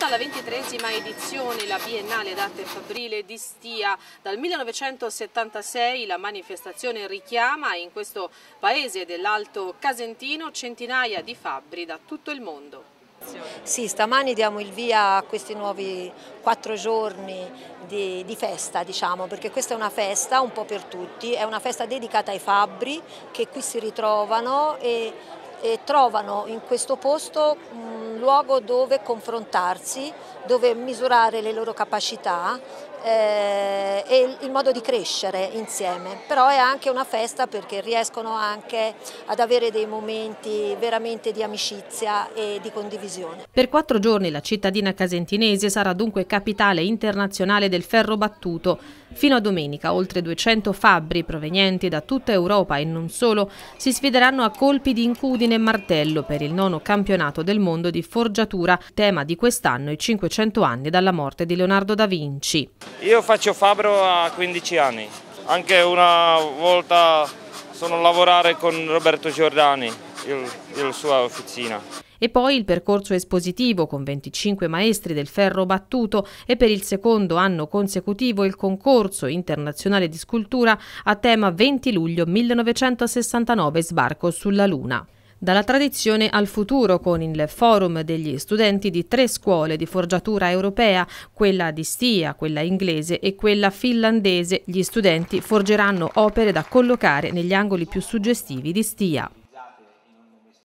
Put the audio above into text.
Giunta alla ventitresima edizione la Biennale d'arte fabbrile di Stia. Dal 1976 la manifestazione richiama in questo paese dell'Alto Casentino centinaia di fabbri da tutto il mondo. Sì, stamani diamo il via a questi nuovi quattro giorni di, di, festa, diciamo, perché questa è una festa un po' per tutti, è una festa dedicata ai fabbri che qui si ritrovano e e trovano in questo posto un luogo dove confrontarsi, dove misurare le loro capacità eh, e il modo di crescere insieme. Però è anche una festa perché riescono anche ad avere dei momenti veramente di amicizia e di condivisione. Per quattro giorni la cittadina casentinese sarà dunque capitale internazionale del ferro battuto. Fino a domenica oltre 200 fabbri provenienti da tutta Europa e non solo si sfideranno a colpi di incudine e martello per il nono campionato del mondo di forgiatura, tema di quest'anno i 500 anni dalla morte di Leonardo da Vinci. Io faccio fabbro a 15 anni, anche una volta sono a lavorare con Roberto Giordani il, il sua officina. E poi il percorso espositivo con 25 maestri del ferro battuto e per il secondo anno consecutivo il concorso internazionale di scultura a tema 20 luglio 1969 sbarco sulla Luna. Dalla tradizione al futuro con il forum degli studenti di tre scuole di forgiatura europea, quella di Stia, quella inglese e quella finlandese, gli studenti forgeranno opere da collocare negli angoli più suggestivi di Stia.